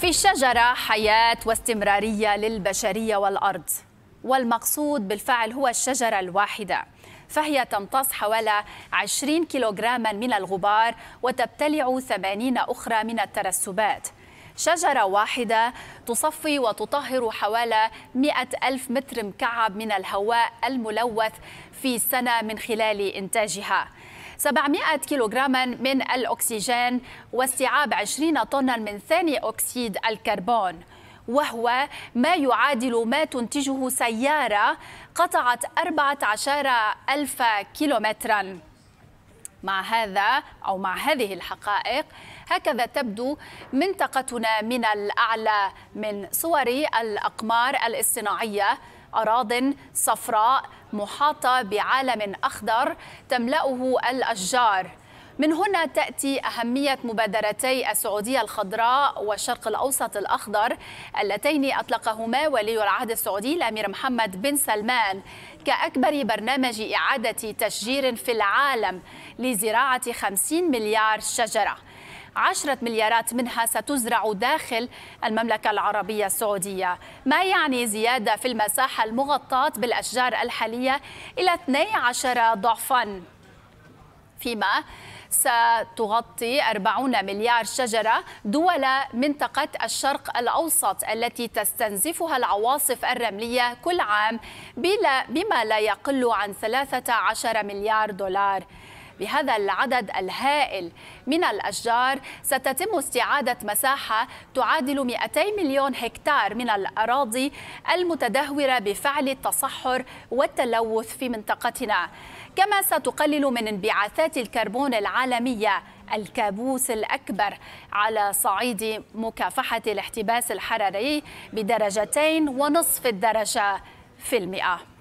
في الشجرة حياة واستمرارية للبشرية والأرض والمقصود بالفعل هو الشجرة الواحدة فهي تمتص حوالي 20 كيلوغراما من الغبار وتبتلع 80 أخرى من الترسبات شجرة واحدة تصفي وتطهر حوالي 100 ألف متر مكعب من الهواء الملوث في السنة من خلال إنتاجها 700 كيلوغراما من الأكسجين واستيعاب 20 طنا من ثاني أكسيد الكربون وهو ما يعادل ما تنتجه سيارة قطعت 14 ألف كيلومتراً مع هذا أو مع هذه الحقائق هكذا تبدو منطقتنا من الأعلى من صور الأقمار الاصطناعية أراض صفراء محاطة بعالم أخضر تملأه الأشجار من هنا تأتي أهمية مبادرتي السعودية الخضراء والشرق الأوسط الأخضر اللتين أطلقهما ولي العهد السعودي الأمير محمد بن سلمان كأكبر برنامج إعادة تشجير في العالم لزراعة 50 مليار شجرة 10 مليارات منها ستزرع داخل المملكة العربية السعودية ما يعني زيادة في المساحة المغطاة بالأشجار الحالية إلى 12 ضعفاً فيما ستغطي 40 مليار شجرة دول منطقة الشرق الأوسط التي تستنزفها العواصف الرملية كل عام بما لا يقل عن 13 مليار دولار بهذا العدد الهائل من الأشجار ستتم استعادة مساحة تعادل 200 مليون هكتار من الأراضي المتدهورة بفعل التصحر والتلوث في منطقتنا كما ستقلل من انبعاثات الكربون العالمية الكابوس الأكبر على صعيد مكافحة الاحتباس الحراري بدرجتين ونصف الدرجة في المئة